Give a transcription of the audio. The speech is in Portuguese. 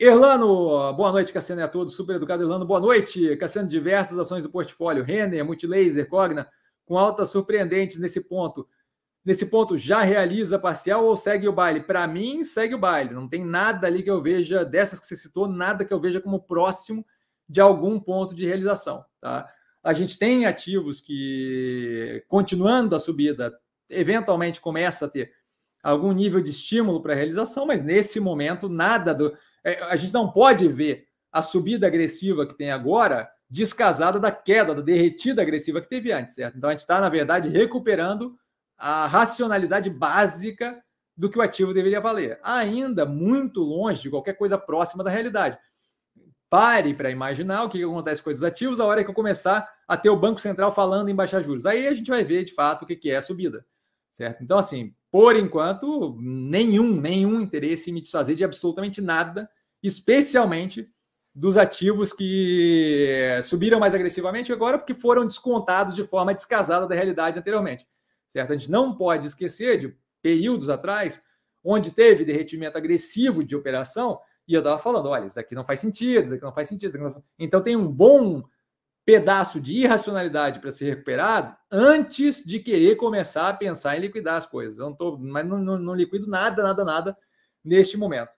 Erlano, boa noite, Cassiano e a todos. Super educado, Erlano, boa noite. Cassiano, diversas ações do portfólio, Renner, Multilaser, Cogna, com altas surpreendentes nesse ponto. Nesse ponto, já realiza parcial ou segue o baile? Para mim, segue o baile. Não tem nada ali que eu veja, dessas que você citou, nada que eu veja como próximo de algum ponto de realização. Tá? A gente tem ativos que, continuando a subida, eventualmente começa a ter algum nível de estímulo para realização, mas nesse momento, nada do, é, a gente não pode ver a subida agressiva que tem agora descasada da queda, da derretida agressiva que teve antes, certo? Então a gente está, na verdade, recuperando a racionalidade básica do que o ativo deveria valer. Ainda muito longe de qualquer coisa próxima da realidade. Pare para imaginar o que acontece com esses ativos a hora que eu começar a ter o Banco Central falando em baixar juros. Aí a gente vai ver de fato o que é a subida certo? Então, assim, por enquanto, nenhum, nenhum interesse em me desfazer de absolutamente nada, especialmente dos ativos que subiram mais agressivamente agora porque foram descontados de forma descasada da realidade anteriormente, certo? A gente não pode esquecer de períodos atrás onde teve derretimento agressivo de operação e eu estava falando, olha, isso daqui não faz sentido, isso daqui não faz sentido. Não faz... Então tem um bom pedaço de irracionalidade para ser recuperado antes de querer começar a pensar em liquidar as coisas. Eu não tô, mas não, não, não liquido nada, nada, nada neste momento.